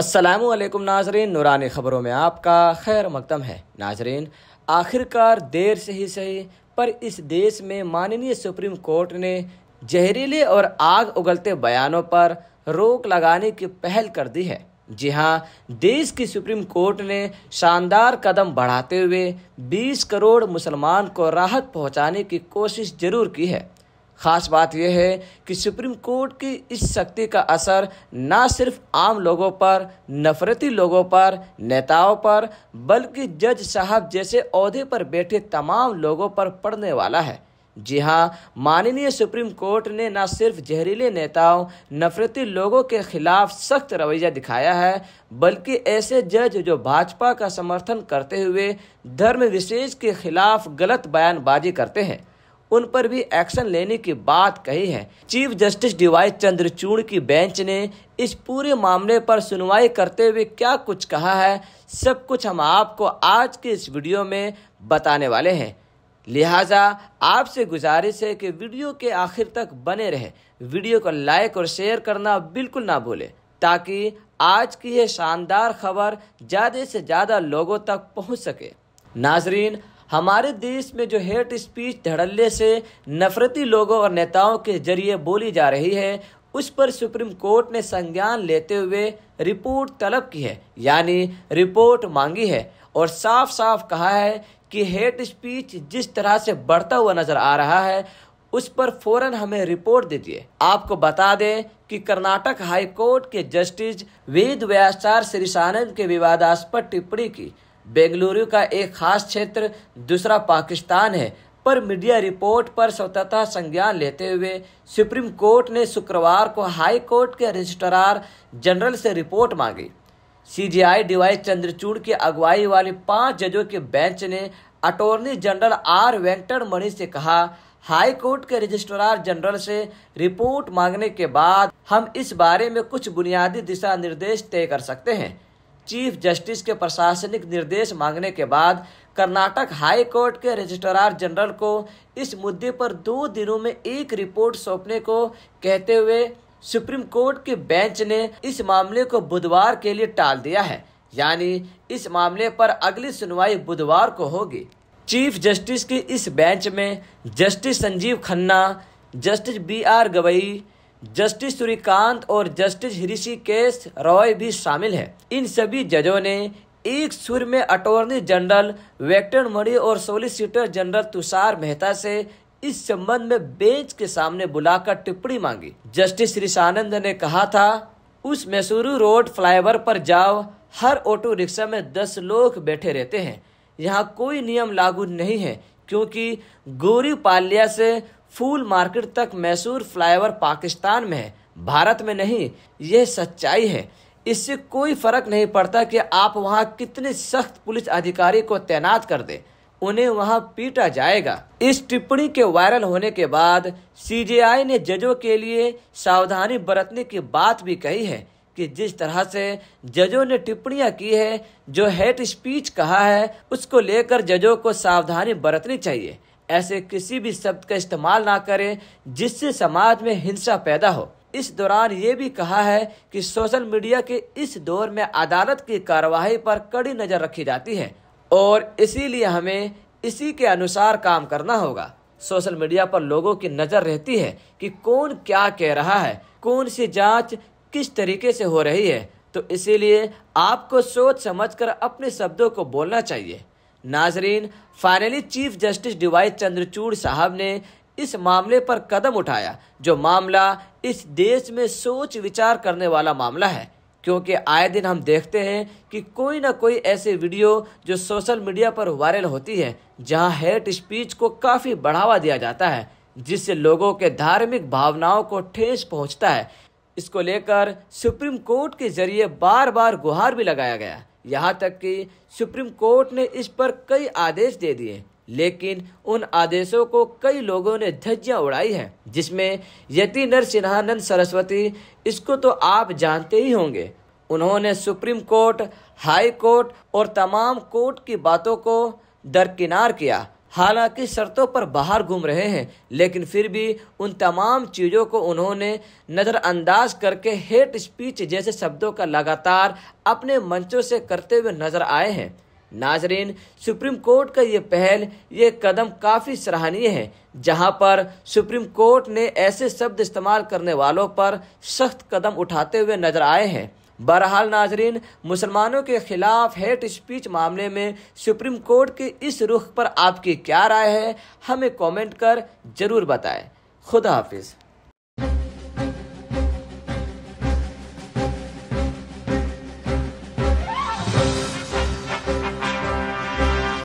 असलम नाजरीन नुरानी ख़बरों में आपका खैर मकदम है नाजरीन आखिरकार देर से ही सही पर इस देश में माननीय सुप्रीम कोर्ट ने जहरीले और आग उगलते बयानों पर रोक लगाने की पहल कर दी है जी हाँ देश की सुप्रीम कोर्ट ने शानदार कदम बढ़ाते हुए 20 करोड़ मुसलमान को राहत पहुंचाने की कोशिश जरूर की है ख़ास बात यह है कि सुप्रीम कोर्ट की इस शक्ति का असर न सिर्फ आम लोगों पर नफरती लोगों पर नेताओं पर बल्कि जज साहब जैसे अहदे पर बैठे तमाम लोगों पर पड़ने वाला है जी हाँ माननीय सुप्रीम कोर्ट ने न सिर्फ जहरीले नेताओं नफरती लोगों के खिलाफ सख्त रवैया दिखाया है बल्कि ऐसे जज जो भाजपा का समर्थन करते हुए धर्म विशेष के खिलाफ गलत बयानबाजी करते हैं उन पर भी एक्शन लेने की बात कही है चीफ जस्टिस डीवाई चंद्रचूड़ की बेंच ने इस पूरे मामले पर सुनवाई करते हुए क्या कुछ कहा है सब कुछ हम आपको आज के इस वीडियो में बताने वाले हैं लिहाजा आपसे गुजारिश है कि वीडियो के आखिर तक बने रहें वीडियो को लाइक और शेयर करना बिल्कुल ना भूलें ताकि आज की यह शानदार खबर ज़्यादा से ज़्यादा लोगों तक पहुंच सके नाजरीन हमारे देश में जो हेट स्पीच धड़ल्ले से नफरती लोगों और नेताओं के जरिए बोली जा रही है उस पर सुप्रीम कोर्ट ने संज्ञान लेते हुए रिपोर्ट तलब की है यानी रिपोर्ट मांगी है और साफ साफ कहा है कि हेट स्पीच जिस तरह से बढ़ता हुआ नजर आ रहा है उस पर फौरन हमें रिपोर्ट दे दिए आपको बता दें कि कर्नाटक हाई कोर्ट के जस्टिस वेद व्यासार श्रीसानंद के विवादास्पद टिप्पणी की बेंगलुरु का एक खास क्षेत्र दूसरा पाकिस्तान है पर मीडिया रिपोर्ट पर स्वतः संज्ञान लेते हुए सुप्रीम कोर्ट ने शुक्रवार को हाई कोर्ट के रजिस्ट्रार जनरल से रिपोर्ट मांगी सीजीआई डीवाई चंद्रचूड़ की अगुवाई वाले पांच जजों के बेंच ने attorney general R Venkata Mani से कहा हाई कोर्ट के रजिस्ट्रार जनरल से रिपोर्ट मांगने के बाद हम इस बारे में कुछ बुनियादी दिशा निर्देश तय कर सकते हैं चीफ जस्टिस के प्रशासनिक निर्देश मांगने के बाद कर्नाटक हाई कोर्ट के रजिस्ट्रार जनरल को इस मुद्दे पर दो दिनों में एक रिपोर्ट सौंपने को कहते हुए सुप्रीम कोर्ट के बेंच ने इस मामले को बुधवार के लिए टाल दिया है यानी इस मामले पर अगली सुनवाई बुधवार को होगी चीफ जस्टिस की इस बेंच में justice Sanjiv Khanna justice B R Gavai justice Surya Kant और जस्टिस ऋषिकेश रॉय भी शामिल है इन सभी जजों ने एक सुर में अटोर्नी जनरल वेक्टन मणि और सोलिसिटर जनरल तुषार मेहता से इस संबंध में बेंच के सामने बुलाकर टिप्पणी मांगी जस्टिस ऋषानंद ने कहा था उस मैसूरू रोड फ्लाईओवर पर जाओ हर ऑटो रिक्शा में दस लोग बैठे रहते हैं यहाँ कोई नियम लागू नहीं है क्योंकि गोरी पालिया से फूल मार्केट तक मैसूर फ्लाईओवर पाकिस्तान में है भारत में नहीं यह सच्चाई है इससे कोई फर्क नहीं पड़ता कि आप वहाँ कितने सख्त पुलिस अधिकारी को तैनात कर दें उन्हें वहां पीटा जाएगा इस टिप्पणी के वायरल होने के बाद सीजेआई ने जजों के लिए सावधानी बरतने की बात भी कही है कि जिस तरह से जजों ने टिप्पणियां की है जो हेट स्पीच कहा है उसको लेकर जजों को सावधानी बरतनी चाहिए ऐसे किसी भी शब्द का इस्तेमाल ना करें जिससे समाज में हिंसा पैदा हो इस दौरान ये भी कहा है कि सोशल मीडिया के इस दौर में अदालत की कार्यवाही पर कड़ी नज़र रखी जाती है और इसीलिए हमें इसी के अनुसार काम करना होगा सोशल मीडिया पर लोगों की नज़र रहती है कि कौन क्या कह रहा है कौन सी जांच किस तरीके से हो रही है तो इसीलिए आपको सोच समझकर अपने शब्दों को बोलना चाहिए नाजरीन finally chief justice DY Chandrachud साहब ने इस मामले पर कदम उठाया जो मामला इस देश में सोच विचार करने वाला मामला है क्योंकि आए दिन हम देखते हैं कि कोई ना कोई ऐसे वीडियो जो सोशल मीडिया पर वायरल होती है जहां हेट स्पीच को काफ़ी बढ़ावा दिया जाता है जिससे लोगों के धार्मिक भावनाओं को ठेस पहुंचता है इसको लेकर सुप्रीम कोर्ट के जरिए बार बार गुहार भी लगाया गया यहाँ तक कि सुप्रीम कोर्ट ने इस पर कई आदेश दे दिए लेकिन उन आदेशों को कई लोगों ने धज्जियां उड़ाई हैं जिसमें यति नर सिन्हानंद सरस्वती इसको तो आप जानते ही होंगे उन्होंने सुप्रीम कोर्ट हाई कोर्ट और तमाम कोर्ट की बातों को दरकिनार किया हालांकि शर्तों पर बाहर घूम रहे हैं लेकिन फिर भी उन तमाम चीज़ों को उन्होंने नज़रअंदाज करके हेट स्पीच जैसे शब्दों का लगातार अपने मंचों से करते हुए नज़र आए हैं नाजरीन सुप्रीम कोर्ट का ये पहल ये कदम काफ़ी सराहनीय है जहां पर सुप्रीम कोर्ट ने ऐसे शब्द इस्तेमाल करने वालों पर सख्त कदम उठाते हुए नज़र आए हैं बहरहाल नाजरीन मुसलमानों के ख़िलाफ़ हेट स्पीच मामले में सुप्रीम कोर्ट के इस रुख पर आपकी क्या राय है हमें कमेंट कर ज़रूर बताएं खुदा हाफिज़